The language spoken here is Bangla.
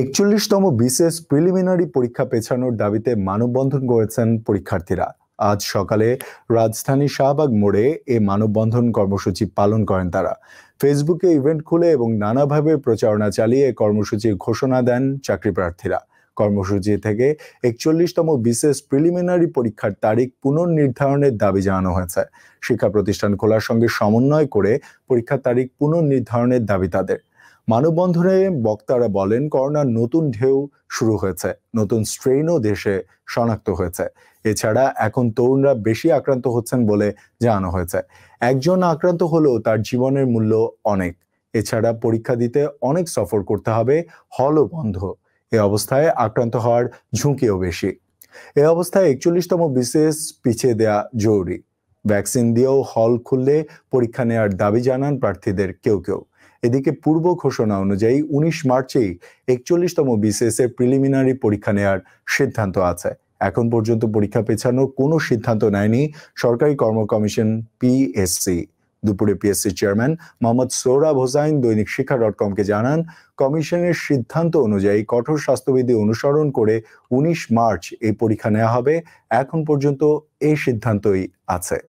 একচল্লিশতম বিশেষ প্রিলিমিনারি পরীক্ষা পেছানোর দাবিতে মানববন্ধন করেছেন পরীক্ষার্থীরা আজ সকালে রাজধানী শাহবাগ মোড়ে এ মানববন্ধন কর্মসূচি পালন করেন তারা ফেসবুকে ইভেন্ট খুলে এবং নানাভাবে প্রচারণা চালিয়ে কর্মসূচির ঘোষণা দেন চাকরি প্রার্থীরা কর্মসূচি থেকে একচল্লিশতম বিশেষ প্রিলিমিনারি পরীক্ষার তারিখ পুনর্নির্ধারণের দাবি জানানো হয়েছে শিক্ষা প্রতিষ্ঠান খোলার সঙ্গে সমন্বয় করে পরীক্ষার তারিখ পুনর্নির্ধারণের দাবি তাদের মানববন্ধনে বক্তারা বলেন করোনার নতুন ঢেউ শুরু হয়েছে নতুন স্ট্রেনও দেশে শনাক্ত হয়েছে এছাড়া এখন তরুণরা বেশি আক্রান্ত হচ্ছেন বলে জানানো হয়েছে একজন আক্রান্ত হলেও তার জীবনের মূল্য অনেক এছাড়া পরীক্ষা দিতে অনেক সফর করতে হবে হলও বন্ধ এ অবস্থায় আক্রান্ত হওয়ার ঝুঁকিও বেশি এ অবস্থায় একচল্লিশতম বিশেষ পিছিয়ে দেয়া জরুরি ভ্যাকসিন দিয়েও হল খুললে পরীক্ষা নেওয়ার দাবি জানান প্রার্থীদের কেউ কেউ এদিকে পূর্ব ঘোষণা অনুযায়ী উনিশ মার্চেই একচল্লিশতম বিসিএস এর প্রিলিমিনারি পরীক্ষা নেওয়ার সিদ্ধান্ত আছে এখন পর্যন্ত পরীক্ষা পেছানোর কোনো সিদ্ধান্ত নেয়নি সরকারি কর্ম কমিশন পিএসসি দুপুরে PSC chairman Mohammad Sohrab Hossain Dainik Shiksha dot কমকে জানান কমিশনের সিদ্ধান্ত অনুযায়ী কঠোর স্বাস্থ্যবিধি অনুসরণ করে ১৯ মার্চ এই পরীক্ষা নেওয়া হবে এখন পর্যন্ত এই সিদ্ধান্তই আছে